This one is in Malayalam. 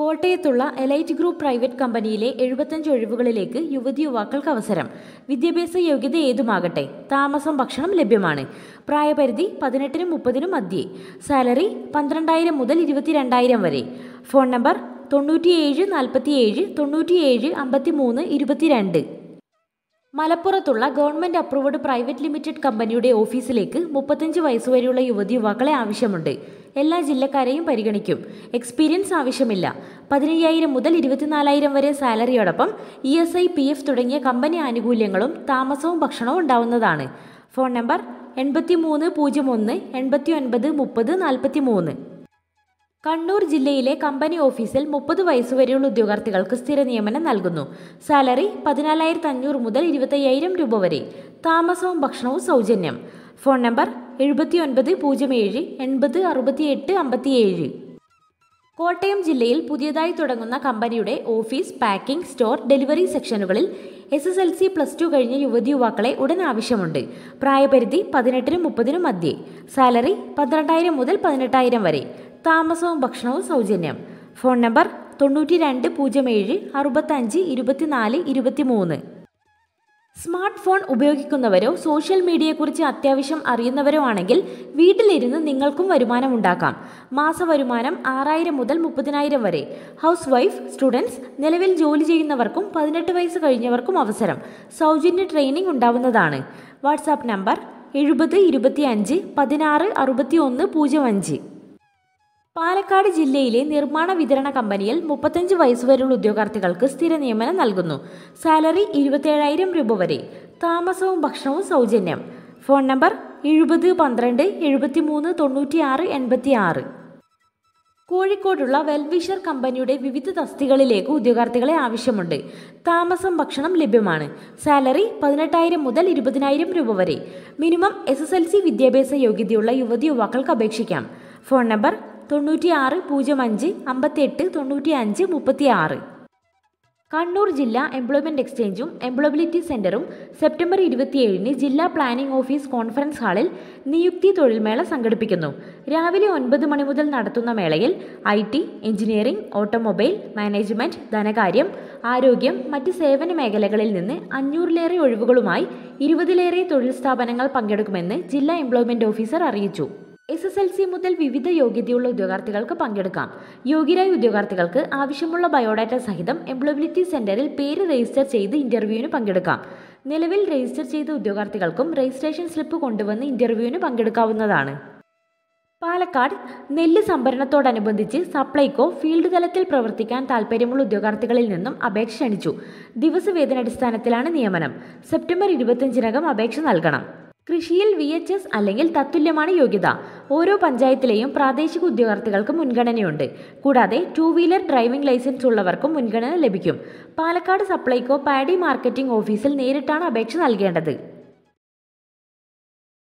കോട്ടയത്തുള്ള എലൈറ്റ് ഗ്രൂപ്പ് പ്രൈവറ്റ് കമ്പനിയിലെ എഴുപത്തഞ്ച് ഒഴിവുകളിലേക്ക് യുവതി യുവാക്കൾക്ക് അവസരം വിദ്യാഭ്യാസ യോഗ്യത ഏതുമാകട്ടെ താമസം ഭക്ഷണം ലഭ്യമാണ് പ്രായപരിധി പതിനെട്ടിനും മുപ്പതിനും മധ്യേ സാലറി പന്ത്രണ്ടായിരം മുതൽ ഇരുപത്തിരണ്ടായിരം വരെ ഫോൺ നമ്പർ തൊണ്ണൂറ്റിയേഴ് നാൽപ്പത്തിയേഴ് തൊണ്ണൂറ്റിയേഴ് അമ്പത്തിമൂന്ന് ഇരുപത്തിരണ്ട് മലപ്പുറത്തുള്ള ഗവൺമെന്റ് അപ്രൂവ്ഡ് പ്രൈവറ്റ് ലിമിറ്റഡ് കമ്പനിയുടെ ഓഫീസിലേക്ക് മുപ്പത്തഞ്ച് വയസ്സുവരെയുള്ള യുവതി യുവാക്കളെ ആവശ്യമുണ്ട് എല്ലാ ജില്ലക്കാരെയും പരിഗണിക്കും എക്സ്പീരിയൻസ് ആവശ്യമില്ല പതിനയ്യായിരം മുതൽ ഇരുപത്തിനാലായിരം വരെ സാലറിയോടൊപ്പം E S I P F തുടങ്ങിയ കമ്പനി ആനുകൂല്യങ്ങളും താമസവും ഭക്ഷണവും ഉണ്ടാവുന്നതാണ് ഫോൺ നമ്പർ എൺപത്തി മൂന്ന് പൂജ്യം ഒന്ന് എൺപത്തി ഒൻപത് മുപ്പത് നാൽപ്പത്തി മൂന്ന് കണ്ണൂർ ജില്ലയിലെ കമ്പനി ഓഫീസിൽ മുപ്പത് വയസ്സുവരെയുള്ള ഉദ്യോഗാർത്ഥികൾക്ക് സ്ഥിര നിയമനം നൽകുന്നു സാലറി പതിനാലായിരത്തി അഞ്ഞൂറ് മുതൽ ഇരുപത്തയ്യായിരം രൂപ വരെ താമസവും ഭക്ഷണവും സൗജന്യം ഫോൺ നമ്പർ എഴുപത്തി ഒൻപത് പൂജ്യം ഏഴ് എൺപത് അറുപത്തിയെട്ട് അമ്പത്തിയേഴ് കോട്ടയം ജില്ലയിൽ പുതിയതായി തുടങ്ങുന്ന കമ്പനിയുടെ ഓഫീസ് പാക്കിംഗ് സ്റ്റോർ ഡെലിവറി സെക്ഷനുകളിൽ S S L C plus two കഴിഞ്ഞ യുവതി യുവാക്കളെ ഉടൻ ആവശ്യമുണ്ട് പ്രായപരിധി പതിനെട്ടിനും മുപ്പതിനും മധ്യേ സാലറി പന്ത്രണ്ടായിരം മുതൽ പതിനെട്ടായിരം വരെ താമസവും ഭക്ഷണവും സൗജന്യം ഫോൺ നമ്പർ തൊണ്ണൂറ്റി രണ്ട് പൂജ്യം ഏഴ് അറുപത്തഞ്ച് ഇരുപത്തിനാല് ഇരുപത്തിമൂന്ന് സ്മാർട്ട് ഫോൺ ഉപയോഗിക്കുന്നവരോ സോഷ്യൽ മീഡിയയെക്കുറിച്ച് അത്യാവശ്യം അറിയുന്നവരോ ആണെങ്കിൽ വീട്ടിലിരുന്ന് നിങ്ങൾക്കും വരുമാനം ഉണ്ടാക്കാം വരുമാനം ആറായിരം മുതൽ മുപ്പതിനായിരം വരെ ഹൗസ് വൈഫ് സ്റ്റുഡൻസ് നിലവിൽ ജോലി ചെയ്യുന്നവർക്കും പതിനെട്ട് വയസ്സ് കഴിഞ്ഞവർക്കും അവസരം സൗജന്യ ട്രെയിനിംഗ് ഉണ്ടാവുന്നതാണ് വാട്സാപ്പ് നമ്പർ എഴുപത് ഇരുപത്തിയഞ്ച് പതിനാറ് അറുപത്തി ഒന്ന് പൂജ്യം അഞ്ച് പാലക്കാട് ജില്ലയിലെ നിർമ്മാണ വിതരണ കമ്പനിയിൽ മുപ്പത്തഞ്ച് വയസ്സുവരെയുള്ള ഉദ്യോഗാർത്ഥികൾക്ക് സ്ഥിര നിയമനം നൽകുന്നു സാലറി ഇരുപത്തേഴായിരം രൂപ വരെ താമസവും ഭക്ഷണവും സൗജന്യം ഫോൺ നമ്പർ എഴുപത് പന്ത്രണ്ട് എഴുപത്തിമൂന്ന് തൊണ്ണൂറ്റിയാറ് എൺപത്തിയാറ് കോഴിക്കോടുള്ള വെൽവിഷർ കമ്പനിയുടെ വിവിധ തസ്തികളിലേക്ക് ഉദ്യോഗാർത്ഥികളെ ആവശ്യമുണ്ട് താമസം ഭക്ഷണം ലഭ്യമാണ് സാലറി പതിനെട്ടായിരം മുതൽ ഇരുപതിനായിരം രൂപ വരെ മിനിമം എസ് വിദ്യാഭ്യാസ യോഗ്യതയുള്ള യുവതി യുവാക്കൾക്ക് അപേക്ഷിക്കാം ഫോൺ നമ്പർ ആറ് പൂജ്യം അഞ്ച് അമ്പത്തെട്ട് തൊണ്ണൂറ്റി അഞ്ച് മുപ്പത്തി ആറ് കണ്ണൂർ ജില്ലാ എംപ്ലോയ്മെന്റ് എക്സ്ചേഞ്ചും എംപ്ലോയബിലിറ്റി സെന്ററും സെപ്റ്റംബർ ഇരുപത്തിയേഴിന് ജില്ലാ പ്ലാനിംഗ് ഓഫീസ് കോൺഫറൻസ് ഹാളിൽ നിയുക്തി തൊഴിൽമേള സംഘടിപ്പിക്കുന്നു രാവിലെ ഒൻപത് മണി മുതൽ നടത്തുന്ന മേളയിൽ I T engineering automobile management ധനകാര്യം ആരോഗ്യം മറ്റ് സേവന മേഖലകളിൽ നിന്ന് അഞ്ഞൂറിലേറെ ഒഴിവുകളുമായി ഇരുപതിലേറെ തൊഴിൽ സ്ഥാപനങ്ങൾ പങ്കെടുക്കുമെന്ന് ജില്ലാ എംപ്ലോയ്മെന്റ് ഓഫീസർ അറിയിച്ചു എസ് എസ് എൽ സി മുതൽ വിവിധ യോഗ്യതയുള്ള ഉദ്യോഗാർത്ഥികൾക്ക് പങ്കെടുക്കാം യോഗ്യരായ ഉദ്യോഗാർത്ഥികൾക്ക് ആവശ്യമുള്ള ബയോഡാറ്റ സഹിതം എംപ്ലോയബിലിറ്റി സെന്ററിൽ പേര് രജിസ്റ്റർ ചെയ്ത് ഇന്റർവ്യൂവിന് പങ്കെടുക്കാം നിലവിൽ രജിസ്റ്റർ ചെയ്ത ഉദ്യോഗാർത്ഥികൾക്കും രജിസ്ട്രേഷൻ സ്ലിപ്പ് കൊണ്ടുവന്ന് ഇന്റർവ്യൂവിന് പങ്കെടുക്കാവുന്നതാണ് പാലക്കാട് നെല്ല് സംഭരണത്തോടനുബന്ധിച്ച് സപ്ലൈകോ ഫീൽഡ് തലത്തിൽ പ്രവർത്തിക്കാൻ താൽപ്പര്യമുള്ള ഉദ്യോഗാർത്ഥികളിൽ നിന്നും അപേക്ഷ ക്ഷണിച്ചു ദിവസവേതനടിസ്ഥാനത്തിലാണ് നിയമനം സെപ്റ്റംബർ ഇരുപത്തിയഞ്ചിനകം അപേക്ഷ നൽകണം കൃഷിയിൽ വി എച്ച് എസ് അല്ലെങ്കിൽ തത്തുല്യമാണ് യോഗ്യത ഓരോ പഞ്ചായത്തിലെയും പ്രാദേശിക ഉദ്യോഗാർത്ഥികൾക്ക് മുൻഗണനയുണ്ട് കൂടാതെ ടു വീലർ ഡ്രൈവിംഗ് ലൈസൻസ് ഉള്ളവർക്കും മുൻഗണന ലഭിക്കും പാലക്കാട് സപ്ലൈകോ പാഡി മാർക്കറ്റിംഗ് ഓഫീസിൽ നേരിട്ടാണ് അപേക്ഷ നൽകേണ്ടത്